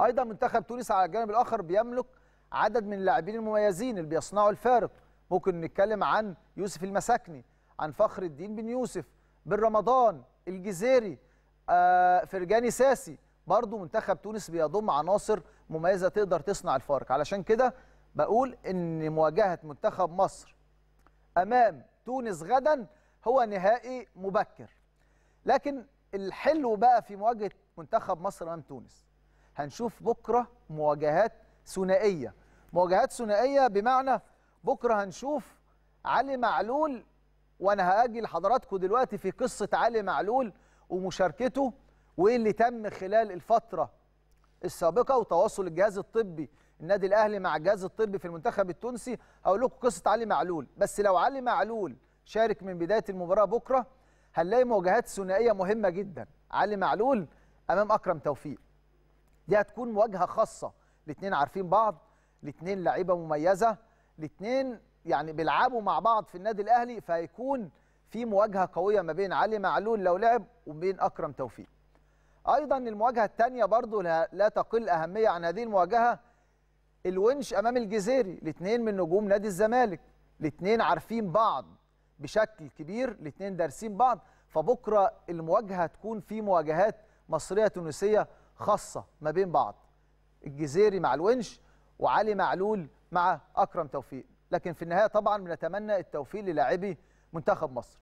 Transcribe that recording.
ايضا منتخب تونس على الجانب الاخر بيملك عدد من اللاعبين المميزين اللي بيصنعوا الفارق ممكن نتكلم عن يوسف المساكني عن فخر الدين بن يوسف بن رمضان الجزيري آه فرجاني ساسي برضه منتخب تونس بيضم عناصر مميزه تقدر تصنع الفارق علشان كده بقول ان مواجهه منتخب مصر امام تونس غدا هو نهائي مبكر لكن الحلو بقى في مواجهه منتخب مصر امام تونس هنشوف بكره مواجهات ثنائيه مواجهات ثنائيه بمعنى بكره هنشوف علي معلول وانا هاجي لحضراتكم دلوقتي في قصه علي معلول ومشاركته وايه اللي تم خلال الفتره السابقه وتواصل الجهاز الطبي النادي الاهلي مع الجهاز الطبي في المنتخب التونسي هقول لكم قصه علي معلول بس لو علي معلول شارك من بدايه المباراه بكره هنلاقي مواجهات ثنائيه مهمه جدا علي معلول امام اكرم توفيق دي هتكون مواجهه خاصه الاثنين عارفين بعض الاثنين لعيبه مميزه الاثنين يعني بيلعبوا مع بعض في النادي الاهلي فهيكون في مواجهه قويه ما بين علي معلول لو لعب وبين اكرم توفيق ايضا المواجهه الثانيه برضو لا تقل اهميه عن هذه المواجهه الونش امام الجزيري الاثنين من نجوم نادي الزمالك الاثنين عارفين بعض بشكل كبير الاثنين دارسين بعض فبكره المواجهه هتكون في مواجهات مصريه تونسيه خاصه ما بين بعض الجزيري مع الونش وعلي معلول مع اكرم توفيق لكن في النهايه طبعا بنتمنى التوفيق للاعبي منتخب مصر